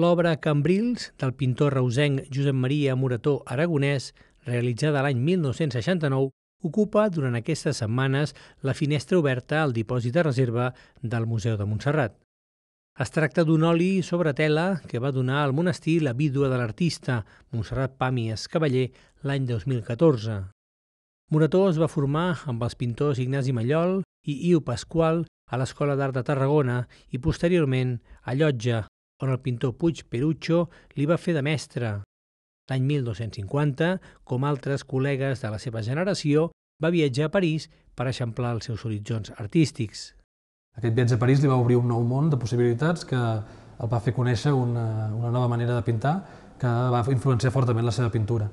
L'obra Cambrils del pintor reusenc Josep Maria Morató Aragonès, realitzada l'any 1969, ocupa durant aquestes setmanes la finestra oberta al dipòsit de reserva del Museu de Montserrat. Es tracta d'un oli sobre tela que va donar al monestir la vídua de l'artista, Montserrat Pàmies Cavaller, l'any 2014. Morató es va formar amb els pintors Ignasi Mallol i Iu Pasqual a l'Escola d'Art de Tarragona i posteriorment a Llotja, on el pintor Puig Perucho li va fer de mestre. L'any 1250, com altres col·legues de la seva generació, va viatjar a París per eixamplar els seus horitzons artístics. Aquest viatge a París li va obrir un nou món de possibilitats que el va fer conèixer una, una nova manera de pintar que va influenciar fortament la seva pintura.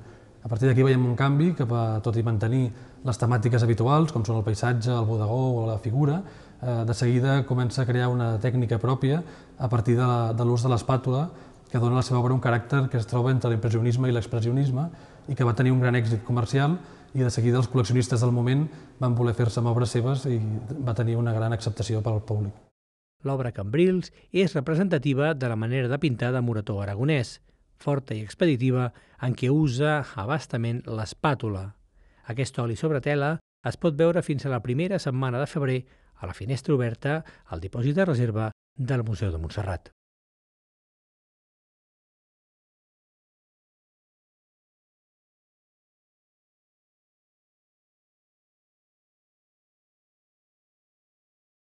A partir d'aquí veiem un canvi que, tot i mantenir les temàtiques habituals, com són el paisatge, el bodegó o la figura, eh, de seguida comença a crear una tècnica pròpia a partir de l'ús de l'espàtula que dona a la seva obra un caràcter que es troba entre l'impressionisme i l'expressionisme i que va tenir un gran èxit comercial i de seguida els col·leccionistes del moment van voler fer-se amb obres seves i va tenir una gran acceptació pel públic. L'obra Cambrils és representativa de la manera de pintar de Morató Aragonès, forta i expeditiva, en què usa abastament l'espàtula. Aquest oli sobre tela es pot veure fins a la primera setmana de febrer a la finestra oberta al dipòsit de reserva del Museu de Montserrat.